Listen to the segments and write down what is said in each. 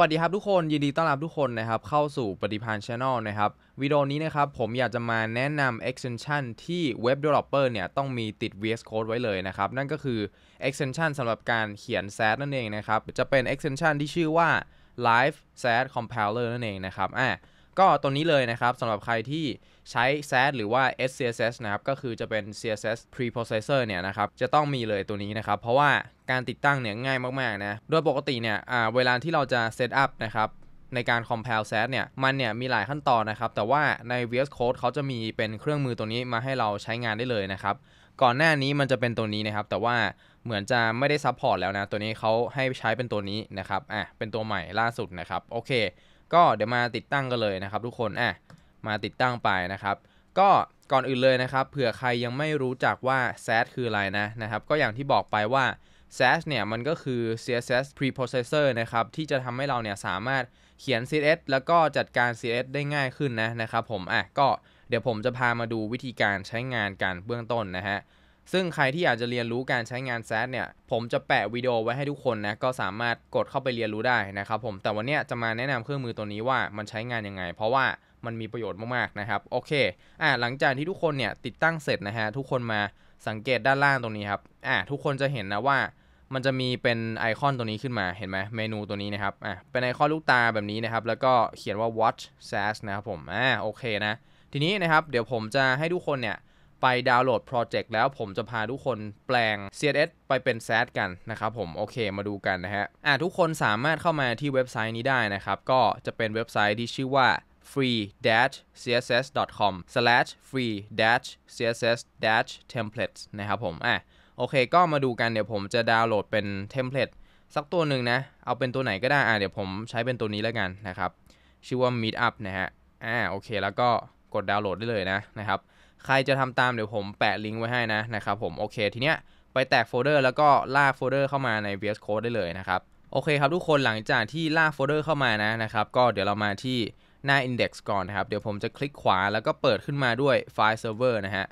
วัสดีครับทุกคนยินดีต้อนรับทุกคนนะครับ เข้าสู่ปฏิพานธ์ a n แ e l นะครับ วิดีโอนี้นะครับผมอยากจะมาแนะนำ extension ที่ web developer เนี่ย ต้องมีติด VS Code ไว้เลยนะครับ นั่นก็คือ extension สำหรับการเขียน s a t นั่นเองนะครับ จะเป็น extension ที่ชื่อว่า live s a t compiler นั่นเองนะครับอ่าก็ตัวนี้เลยนะครับสำหรับใครที่ใช้ SAS หรือว่า SCSS นะครับก็คือจะเป็น CSS preprocessor เนี่ยนะครับจะต้องมีเลยตัวนี้นะครับ เพราะว่าการติดตั้งเนี่ยง่ายมากๆ นะโดยปกติเนี่ยเวลาที่เราจะ set up นะครับในการ compile s e s เนี่ยมันเนี่ยมีหลายขั้นตอนนะครับแต่ว่าใน VS Code เขาจะมีเป็นเครื่องมือตัวนี้มาให้เราใช้งานได้เลยนะครับ ก่อนหน้านี้มันจะเป็นตัวนี้นะครับแต่ว่าเหมือนจะไม่ได้ซัพพอร์ตแล้วนะตัวนี้เขาให้ใช้เป็นตัวนี้นะครับอ่ะเป็นตัวใหม่ล่าสุดนะครับโอเคก็เดี๋ยวมาติดตั้งกันเลยนะครับทุกคนอ่ะมาติดตั้งไปนะครับ ก็ก่อนอื่นเลยนะครับ เผื่อใครยังไม่รู้จักว่า s a s คืออะไรนะนะครับ ก็อย่างที่บอกไปว่า s a s เนี่ยมันก็คือ CSS preprocessor นะครับ ที่จะทำให้เราเนี่ยสามารถเขียน CSS แล้วก็จัดการ CSS ได้ง่ายขึ้นนะนะครับผมอ่ะก็เดี๋ยวผมจะพามาดูวิธีการใช้งานกันเบื้องต้นนะฮะซึ่งใครที่อยากจะเรียนรู้การใช้งานแซดเนี่ย ผมจะแปะวิดีโอไว้ให้ทุกคนนะ ก็สามารถกดเข้าไปเรียนรู้ได้นะครับผม แต่วันนี้จะมาแนะนำเครื่องมือตัวนี้ว่ามันใช้งานยังไง เพราะว่ามันมีประโยชน์มากๆนะครับ โอเค อ่าหลังจากที่ทุกคนเนี่ยติดตั้งเสร็จนะฮะ ทุกคนมาสังเกตด้านล่างตรงนี้ครับ อ่าทุกคนจะเห็นนะว่า มันจะมีเป็นไอคอนตัวนี้ขึ้นมา เห็นไหมเมนูตัวนี้นะครับ อ่ะเป็นไอคอนลูกตาแบบนี้นะครับ แล้วก็เขียนว่า watch SAS นะครับผม อ่า โอเคนะ ทีนี้นะครับ เดี๋ยวผมจะให้ทุกคนเนี่ยไปดาวน์โหลดโปรเจกต์แล้วผมจะพาทุกคนแปลง CSS ไปเป็น s a t กันนะครับ ผมโอเค มาดูกันนะฮะอ่ะทุกคนสามารถเข้ามาที่เว็บไซต์นี้ได้นะครับ ก็จะเป็นเว็บไซต์ที่ชื่อว่า free-css.com/free-css-templates นะครับผมอ่ะโอเค ก็มาดูกันเดี๋ยวผมจะดาวน์โหลดเป็นเทมเพลตสักตัวหนึ่งนะ เอาเป็นตัวไหนก็ได้อ่ะเดี๋ยวผมใช้เป็นตัวนี้แล้วกันนะครับ ชื่อว่า Meetup นะฮะอ่าโอเคแล้วก็กดดาวน์โหลดได้เลยนะนะครับใครจะทำตามเดี๋ยวผมแปะลิงก์ไว้ให้นะนะครับผมโอเคทีเนี้ยไปแตกโฟลเดอร์แล้วก็ลากโฟลเดอร์เข้ามาใน VS Code ได้เลยนะครับโอเคครับทุกคนหลังจากที่ลากโฟลเดอร์เข้ามานะนะครับก็เดี๋ยวเรามาที่หน้า Index ก่อนนะครับเดี๋ยวผมจะคลิกขวาแล้วก็เปิดขึ้นมาด้วยไฟล์เซิร์ฟเวอร์นะฮะ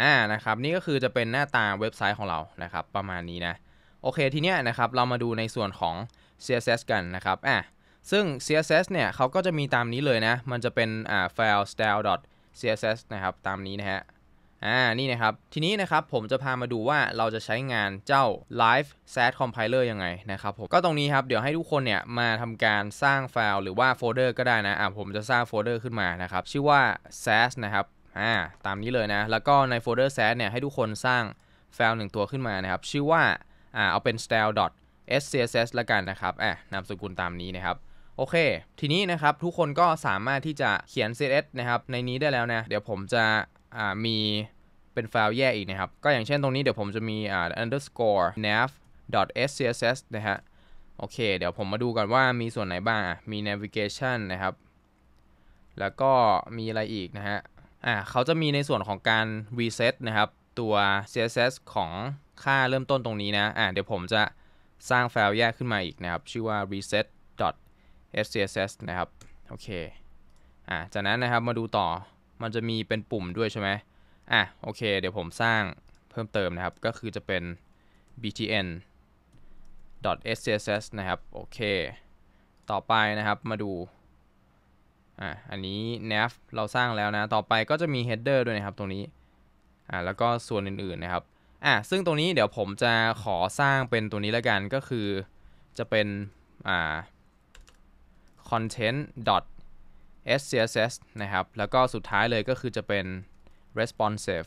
อ่านะครับนี่ก็คือจะเป็นหน้าตาเว็บไซต์ของเรานะครับประมาณนี้นะโอเคทีเนี้ยนะครับเรามาดูในส่วนของ CSS กันนะครับอ่ะซึ่ง CSS เนี่ยเขาก็จะมีตามนี้เลยนะมันจะเป็นอ่า file style CSS นะครับ ตามนี้นะฮะ อ่า นี่นะครับ ทีนี้นะครับผมจะพามาดูว่าเราจะใช้งานเจ้า live set compiler ยังไงนะครับ ผม ก็ตรงนี้ครับเดี๋ยวให้ทุกคนเนี่ยมาทำการสร้างไฟล์ หรือว่าโฟลเดอร์ก็ได้นะ อ่าผมจะสร้างโฟลเดอร์ขึ้นมานะครับชื่อว่า s a s นะครับ อ่า ตามนี้เลยนะ แล้วก็ในโฟลเดอร์ s a s เนี่ยให้ทุกคนสร้างไฟล์หนึ่งตัวขึ้นมานะครับ ชื่อว่า อ่า เอาเป็น style scss ละกันนะครับอ่านามสกุลตามนี้นะครับโอเค ทีนี้นะครับ ทุกคนก็สามารถที่จะเขียน CSS นะครับในนี้ได้แล้วนะ เดี๋ยวผมจะมีเป็นไฟล์แยกอีกนะครับ ก็อย่างเช่นตรงนี้เดี๋ยวผมจะมี underscore nav .scss นะฮะ โอเค เดี๋ยวผมมาดูก่อนว่ามีส่วนไหนบ้าง มี navigation นะครับ แล้วก็มีอะไรอีกนะฮะ อ่าเขาจะมีในส่วนของการ reset นะครับตัว css ของค่าเริ่มต้นตรงนี้นะ อ่าเดี๋ยวผมจะสร้างไฟล์แยกขึ้นมาอีกนะครับชื่อว่า reset scss นะครับ โอเค อ่าจากนั้นนะครับมาดูต่อมันจะมีเป็นปุ่มด้วยใช่ไหมอ่ะโอเค เดี๋ยวผมสร้างเพิ่มเติมนะครับ ก็คือจะเป็น btn .scss นะครับโอเคต่อไปนะครับมาดู อ่าอันนี้ nav เราสร้างแล้วนะต่อไปก็จะมี header ด้วยนะครับตรงนี้ อ่าแล้วก็ส่วนอื่นๆนะครับ อ่าซึ่งตรงนี้เดี๋ยวผมจะขอสร้างเป็นตัวนี้ละกันก็คือจะเป็นอ่า content scss นะครับ แล้วก็สุดท้ายเลยก็คือจะเป็น responsive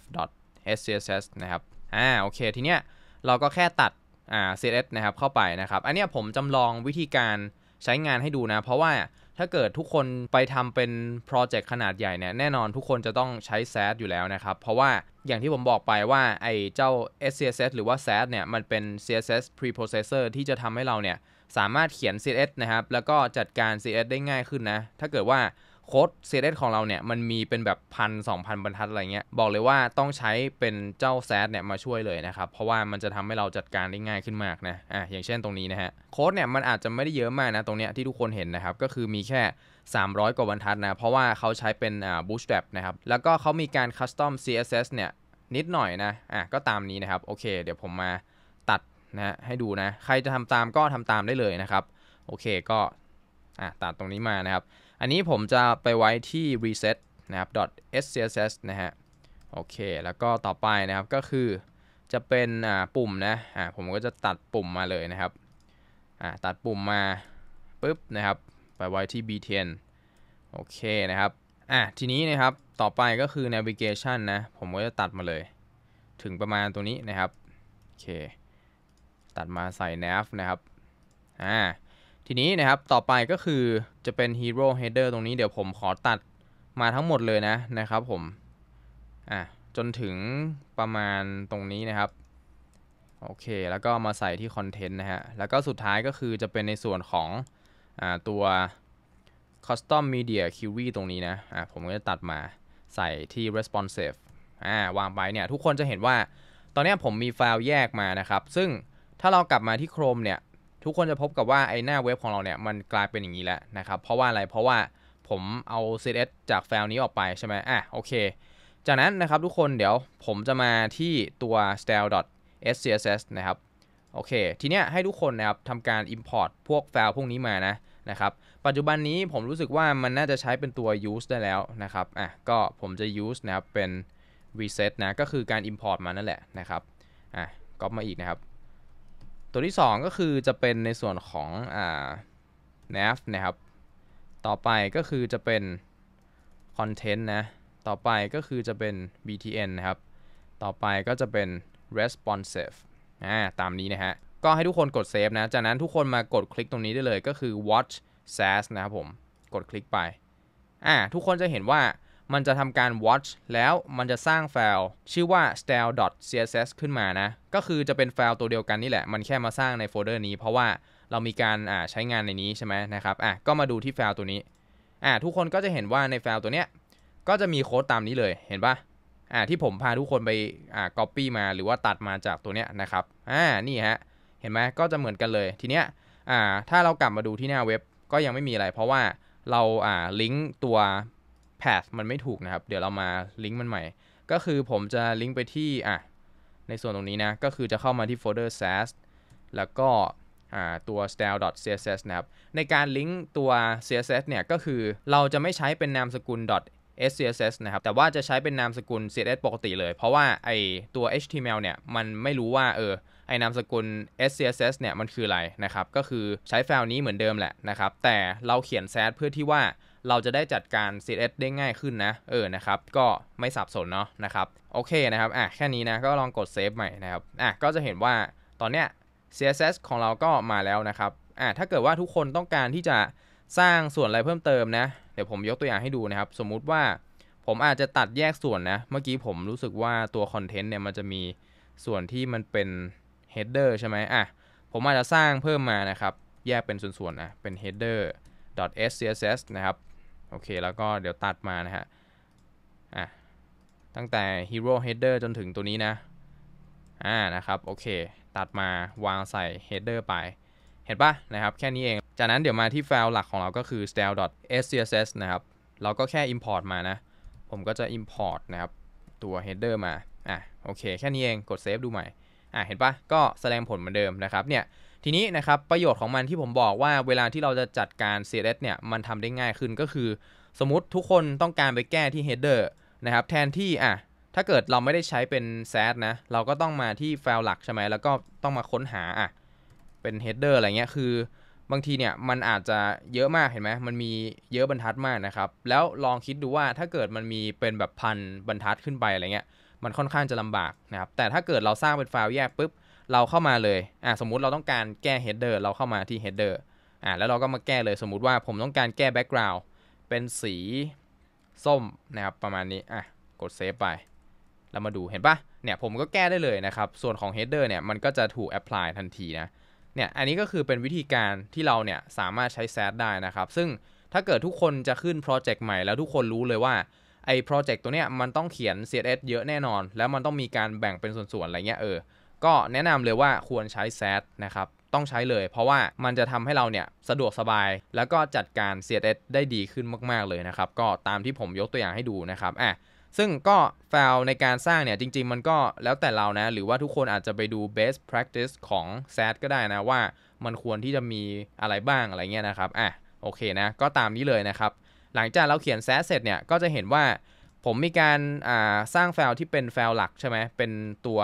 scss นะครับ อ่าโอเคทีเนี้ยเราก็แค่ตัดอ่า css นะครับเข้าไปนะครับ อันเนี้ยผมจำลองวิธีการใช้งานให้ดูนะ เพราะว่าถ้าเกิดทุกคนไปทำเป็นโปรเจกต์ขนาดใหญ่เนี่ย แน่นอนทุกคนจะต้องใช้ s a อยู่แล้วนะครับ เพราะว่าอย่างที่ผมบอกไปว่า ไอ้เจ้า scss หรือว่า s a เนี่ยมันเป็น css preprocessor ที่จะทำให้เราเนี่ยสามารถเขียน CSS นะครับ แล้วก็จัดการ CSS ได้ง่ายขึ้นนะ ถ้าเกิดว่าโค้ด CSS ของเราเนี่ย มันมีเป็นแบบพันสองพันบรรทัดอะไรเงี้ย บอกเลยว่าต้องใช้เป็นเจ้า s ซดเนี่ยมาช่วยเลยนะครับ เพราะว่ามันจะทำให้เราจัดการได้ง่ายขึ้นมากนะ อ่ะ อย่างเช่นตรงนี้นะฮะ โค้ดเนี่ยมันอาจจะไม่ได้เยอะมากนะตรงเนี้ยที่ทุกคนเห็นนะครับ ก็คือมีแค่ 300 กว่าบรรทัดนะ เพราะว่าเขาใช้เป็นอ่า bootstrap นะครับ แล้วก็เขามีการ custom CSS เนี่ยนิดหน่อยนะ อ่ะ ก็ตามนี้นะครับ โอเค เดี๋ยวผมมานะให้ดูนะ ใครจะทำตามก็ทำตามได้เลยนะครับ โอเคก็อ่ะตัดตรงนี้มานะครับ อันนี้ผมจะไปไว้ที่ reset นะครับ .scss นะฮะ โอเค แล้วก็ต่อไปนะครับ ก็คือจะเป็นอ่าปุ่มนะอ่าผมก็จะตัดปุ่มมาเลยนะครับอ่าตัดปุ่มมาปุ๊บนะครับ ไปไว้ที่ btn โอเคนะครับอ่าทีนี้นะครับ ต่อไปก็คือ navigation นะ ผมก็จะตัดมาเลย ถึงประมาณตัวนี้นะครับ โอเคตัดมาใส่ nav นะครับ อ่า ทีนี้นะครับ ต่อไปก็คือจะเป็น hero header ตรงนี้ เดี๋ยวผมขอตัดมาทั้งหมดเลยนะนะครับผม อ่าจนถึงประมาณตรงนี้นะครับ โอเค แล้วก็มาใส่ที่คอนเทนต์นะฮะ แล้วก็สุดท้ายก็คือจะเป็นในส่วนของอตัว custom media query ตรงนี้นะะผมก็จะตัดมาใส่ที่ responsive วางไปเนี่ย ทุกคนจะเห็นว่า ตอนนี้ผมมีไฟล์แยกมานะครับ ซึ่งถ้าเรากลับมาที่โครมเนี่ย ทุกคนจะพบกับว่าไอหน้าเว็บของเราเนี่ย มันกลายเป็นอย่างนี้แล้วนะครับเพราะว่าอะไรเพราะว่าผมเอา CSS จากไฟล์นี้ออกไปใช่ไหมอ่ะโอเค จากนั้นนะครับทุกคนเดี๋ยวผมจะมาที่ตัว style.scss นะครับโอเค ทีเนี้ยให้ทุกคนนะครับทำการ import พวกไฟล์พวกนี้มานะนะครับปัจจุบันนี้ผมรู้สึกว่ามันน่าจะใช้เป็นตัว use ได้แล้วนะครับอ่ะก็ผมจะ use นะครับเป็น reset นะก็คือการ import มานั่นแหละนะครับอ่ะก็มาอีกนะครับตัวที่ 2 ก็คือจะเป็นในส่วนของอ่า nav นะครับ ต่อไปก็คือจะเป็น content นะ ต่อไปก็คือจะเป็น btn นะครับ ต่อไปก็จะเป็น responsive อ่าตามนี้นะฮะ ก็ให้ทุกคนกดเซฟนะ จากนั้นทุกคนมากดคลิกตรงนี้ได้เลยก็คือ watch SAS นะครับผม กดคลิกไปอ่าทุกคนจะเห็นว่ามันจะทำการ watch แล้วมันจะสร้างไฟล์ ชื่อว่า style.css ขึ้นมานะ ก็คือจะเป็นไฟล์ตัวเดียวกันนี่แหละ มันแค่มาสร้างในโฟลเดอร์นี้เพราะว่าเรามีการใช้งานในนี้ใช่ไหมนะครับ อ่ะก็มาดูที่ไฟล์ตัวนี้ อ่ะทุกคนก็จะเห็นว่าในไฟล์ตัวเนี้ยก็จะมีโค้ดตามนี้เลย เห็นปะอ่ะที่ผมพาทุกคนไปอ่ะ copy มาหรือว่าตัดมาจากตัวเนี้ยนะครับ อ่า นี่ฮะ เห็นไหมก็จะเหมือนกันเลย ทีเนี้ย อ่า ถ้าเรากลับมาดูที่หน้าเว็บก็ยังไม่มีอะไรเพราะว่าเรา อ่าลิงก์ตัว path มันไม่ถูกนะครับ เดี๋ยวเรามาลิงก์มันใหม่ ก็คือผมจะลิงก์ไปที่อ่ะ ในส่วนตรงนี้นะ ก็คือจะเข้ามาที่โฟลเดอร์ sass แล้วก็ตัว style.css นะครับ ในการลิงก์ตัว css เนี่ยก็คือเราจะไม่ใช้เป็นนามสกุล c s s นะครับ แต่ว่าจะใช้เป็นนามสกุล css ปกติเลย เพราะว่าไอตัว html เนี่ยมันไม่รู้ว่าเออไอ้นามสกุล scss เนี่ยมันคืออะไรนะครับ ก็คือใช้แฟล์นี้เหมือนเดิมแหละนะครับ แต่เราเขียน sass เพื่อที่ว่าเราจะได้จัดการ CSS ได้ง่ายขึ้นนะ เออนะครับ ก็ไม่สับสนเนาะนะครับโอเคนะครับอ่ะแค่นี้นะก็ลองกดเซฟใหม่นะครับอ่ะก็จะเห็นว่าตอนเนี้ย CSS ของเราก็มาแล้วนะครับอ่ะถ้าเกิดว่าทุกคนต้องการที่จะสร้างส่วนอะไรเพิ่มเติมนะ เดี๋ยวผมยกตัวอย่างให้ดูนะครับ สมมุติว่าผมอาจจะตัดแยกส่วนนะ เมื่อกี้ผมรู้สึกว่าตัวคอนเทนต์เนี่ยมันจะมีส่วนที่มันเป็น header ใช่ไหมอ่ะผมอาจจะสร้างเพิ่มมานะครับ แยกเป็นส่วนๆนะเป็น header css นะครับโอเค แล้วก็เดี๋ยวตัดมานะฮะ อ่ะ ตั้งแต่ Hero Header จนถึงตัวนี้นะ อ่านะครับ โอเค ตัดมาวางใส่ Header ไป เห็นปะนะครับแค่นี้เอง จากนั้นเดี๋ยวมาที่ไฟล์หลักของเราก็คือ s t y l e c s s นะครับ เราก็แค่ import มานะ ผมก็จะ import นะครับ ตัว header มา อ่ะ โอเค แค่นี้เอง กด save ดูใหม่ อ่ะ เห็นปะก็แสดงผลเหมือนเดิมนะครับ เนี่ยทีนี้นะครับ ประโยชน์ของมันที่ผมบอกว่า เวลาที่เราจะจัดการ CSS เนี่ยมันทำได้ง่ายขึ้นก็คือสมมติทุกคนต้องการไปแก้ที่ header นะครับแทนที่อ่ะถ้าเกิดเราไม่ได้ใช้เป็น s a t นะเราก็ต้องมาที่ไฟล์หลักใช่ไหมแล้วก็ต้องมาค้นหาอ่ะเป็น header อะไรเงี้ยคือ บางทีเนี่ยมันอาจจะเยอะมากเห็นไหมมันมีเยอะบรรทัดมากนะครับแล้วลองคิดดูว่าถ้าเกิดมันมีเป็นแบบพันบรรทัดขึ้นไปอะไรเงี้ยมันค่อนข้างจะลำบากนะครับแต่ถ้าเกิดเราสร้างเป็นไฟล์แยกปุ๊บเราเข้ามาเลยอ่าสมมุติเราต้องการแก้ header เราเข้ามาที่ header อ่าแล้วเราก็มาแก้เลย สมมุติว่าผมต้องการแก้ background เป็นสีส้มนะครับ ประมาณนี้อ่ะกดเซฟไปแล้วมาดู เห็นปะเนี่ยผมก็แก้ได้เลยนะครับ ส่วนของ header เนี่ยมันก็จะถูก apply ทันทีนะ เนี่ยอันนี้ก็คือเป็นวิธีการที่เราเนี่ยสามารถใช้แซดได้นะครับ ซึ่งถ้าเกิดทุกคนจะขึ้นโปรเจกต์ใหม่แล้วทุกคนรู้เลยว่าไอ้โปรเจกต์ตัวเนี้ยมันต้องเขียน CSS เยอะแน่นอน แล้วมันต้องมีการแบ่งเป็นส่วนๆอะไรเงี้ยเออก็แนะนำเลยว่าควรใช้แซดนะครับ ต้องใช้เลยเพราะว่ามันจะทำให้เราเนี่ย สะดวกสบาย แล้วก็จัดการ CSS ได้ดีขึ้นมาก ๆ เลยนะครับ ก็ตามที่ผมยกตัวอย่างให้ดูนะครับอ่ะซึ่งก็แฟลในการสร้างเนี่ย จริง ๆ มันก็แล้วแต่เรานะ หรือว่าทุกคนอาจจะไปดู best practice ของ s a t ก็ได้นะ ว่ามันควรที่จะมีอะไรบ้างอะไรเงี้ยนะครับอ่ะโอเคนะ ก็ตามนี้เลยนะครับ หลังจากเราเขียน s a t เสร็จเนี่ยก็จะเห็นว่าผมมีการสร้างแฟลที่เป็นแฟลหลักใช่ไหมเป็นตัว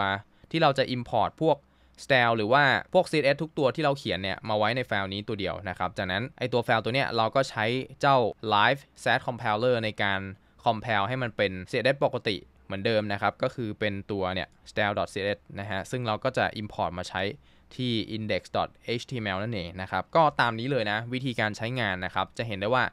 ที่เราจะ import พวก s t y l e หรือว่าพวก CSS ทุกตัวที่เราเขียนเนี่ยมาไว้ในไฟล์นี้ตัวเดียวนะครับ จากนั้นไอตัวไฟล์ตัวเนี้ยเราก็ใช้เจ้า live set compiler ในการ compile ให้มันเป็น CSS ปกติเหมือนเดิมนะครับ ก็คือเป็นตัวเนี่ย s t y l e c s นะฮะ ซึ่งเราก็จะ import มาใช้ที่ index.html นั่นเองนะครับ ก็ตามนี้เลยนะ วิธีการใช้งานนะครับ จะเห็นได้ว่า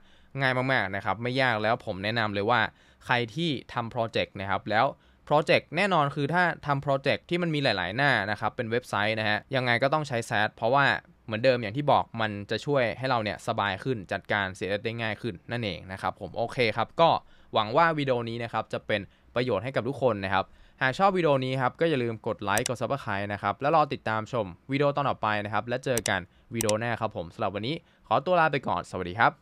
ง่ายมากๆนะครับไม่ยากแล้วผมแนะนำเลยว่าใครที่ทำโปรเจกต์นะครับแล้ว p r o j แน่นอนคือถ้าทำโปรเจกต์ที่มันมีหลาย ๆ หน้านะครับเป็นเว็บไซต์นะฮะยังไงก็ต้องใช้แซดเพราะว่าเหมือนเดิมอย่างที่บอกมันจะช่วยให้เราเนี่ยสบายขึ้นจัดการเสียได้ง่ายขึ้นนั่นเองนะครับผมโอเคครับก็หวังว่าวิดีโอนี้นะครับจะเป็นประโยชน์ให้กับทุกคนนะครับหากชอบวิดีโอนี้ครับก็อย่าลืมกดไลค์กดซับสไครต์นะครับ แล้วรอติดตามชมวิดีโอตอนต่อไปนะครับและเจอกันวิดีโอหน้าครับผมสำหรับวันนี้ขอตัวลาไปก่อนสวัสดีครับ